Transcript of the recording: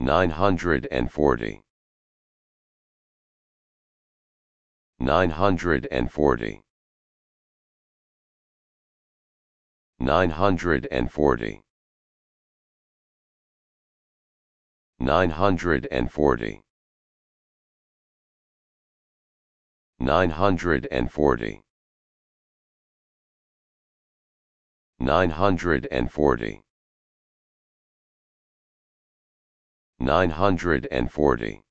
940 940 940 940 940 940 940.